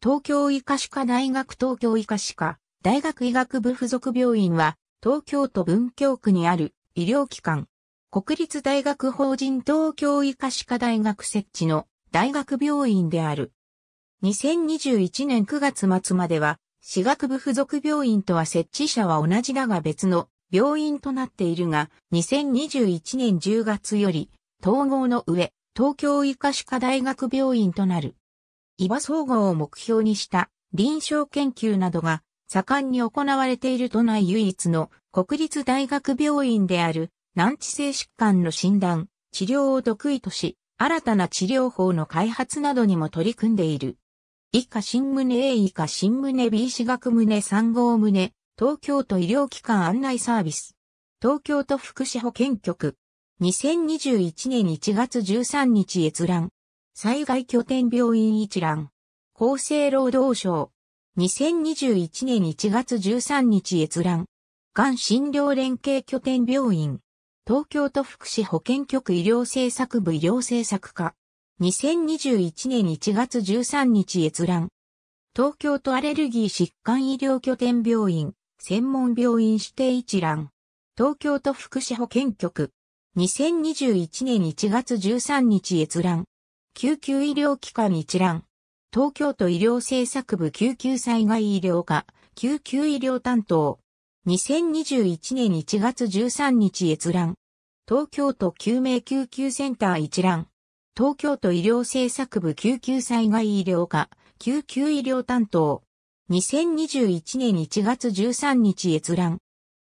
東京医科歯科大学東京医科歯科大学医学部附属病院は東京都文京区にある医療機関国立大学法人東京医科歯科大学設置の大学病院である。2021年9月末までは私学部附属病院とは設置者は同じだが別の病院となっているが2021年10月より統合の上東京医科歯科大学病院となる。伊波総合を目標にした臨床研究などが盛んに行われている都内唯一の国立大学病院である難治性疾患の診断、治療を得意とし、新たな治療法の開発などにも取り組んでいる。以下新胸 A 以下新胸 B 私学胸3号胸、東京都医療機関案内サービス。東京都福祉保健局。2021年1月13日閲覧。災害拠点病院一覧。厚生労働省。2021年1月13日閲覧。がん診療連携拠点病院。東京都福祉保健局医療政策部医療政策課。2021年1月13日閲覧。東京都アレルギー疾患医療拠点病院、専門病院指定一覧。東京都福祉保健局。2021年1月13日閲覧。救急医療機関一覧。東京都医療政策部救急災害医療課、救急医療担当。2021年1月13日閲覧。東京都救命救急センター一覧。東京都医療政策部救急災害医療課、救急医療担当。2021年1月13日閲覧。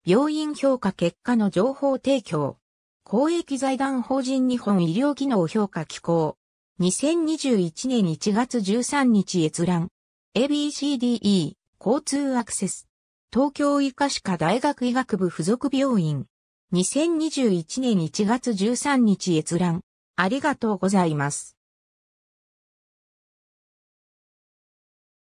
病院評価結果の情報提供。公益財団法人日本医療技能評価機構。2021年1月13日閲覧。ABCDE、交通アクセス。東京医科歯科大学医学部附属病院。2021年1月13日閲覧。ありがとうございます。